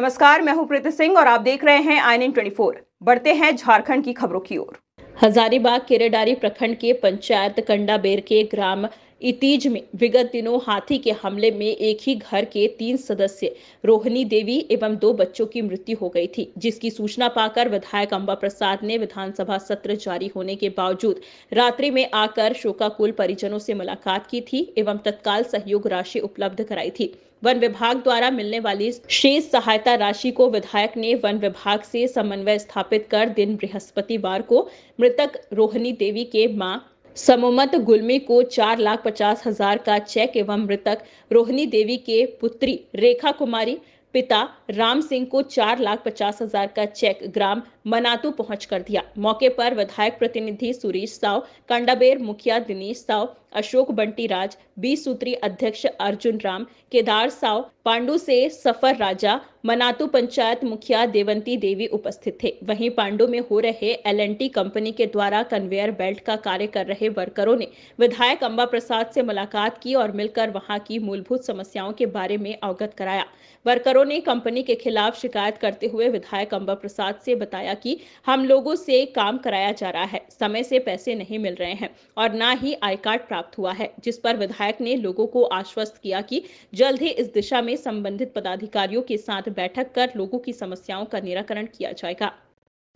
नमस्कार मैं हूं प्रीति सिंह और आप देख रहे हैं आई एन ट्वेंटी फोर बढ़ते हैं झारखंड की खबरों की ओर हजारीबाग केरेडारी प्रखंड के पंचायत कंडाबेर के ग्राम इतीज में विगत दिनों हाथी के हमले में एक ही घर के तीन सदस्य रोहिणी देवी एवं दो बच्चों की मृत्यु हो गई थी जिसकी सूचना पाकर विधायक अंबा प्रसाद ने विधानसभा सत्र जारी होने के बावजूद रात्रि में आकर शोकाकुल परिजनों से मुलाकात की थी एवं तत्काल सहयोग राशि उपलब्ध कराई थी वन विभाग द्वारा मिलने वाली शेष सहायता राशि को विधायक ने वन विभाग से समन्वय स्थापित कर दिन बृहस्पतिवार को मृतक रोहिणी देवी के मां समोमत गुलमी को चार लाख पचास हजार का चेक एवं मृतक रोहिणी देवी के पुत्री रेखा कुमारी पिता राम सिंह को चार लाख पचास हजार का चेक ग्राम मनातू पहुंच कर दिया मौके पर विधायक प्रतिनिधि सुरेश साव कांडाबेर मुखिया दिनेश साव अशोक बंटी राज बी सूत्री अध्यक्ष अर्जुन राम केदार साव पांडु से सफर राजा मनातू पंचायत मुखिया देवंती देवी उपस्थित थे वहीं पांडु में हो रहे एल कंपनी के द्वारा कन्वेयर बेल्ट का कार्य कर रहे वर्करों ने विधायक अम्बा प्रसाद से मुलाकात की और मिलकर वहां की मूलभूत समस्याओं के बारे में अवगत कराया वर्करों ने कंपनी के खिलाफ शिकायत करते हुए विधायक अम्बा प्रसाद से बताया कि हम लोगों से काम कराया जा रहा है समय से पैसे नहीं मिल रहे हैं और ना ही आई कार्ड प्राप्त हुआ है जिस पर विधायक ने लोगों को आश्वस्त किया कि जल्द ही इस दिशा में संबंधित पदाधिकारियों के साथ बैठक कर लोगों की समस्याओं का निराकरण किया जाएगा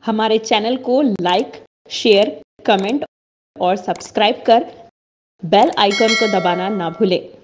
हमारे चैनल को लाइक शेयर कमेंट और सब्सक्राइब कर बेल आइकन को दबाना ना भूलें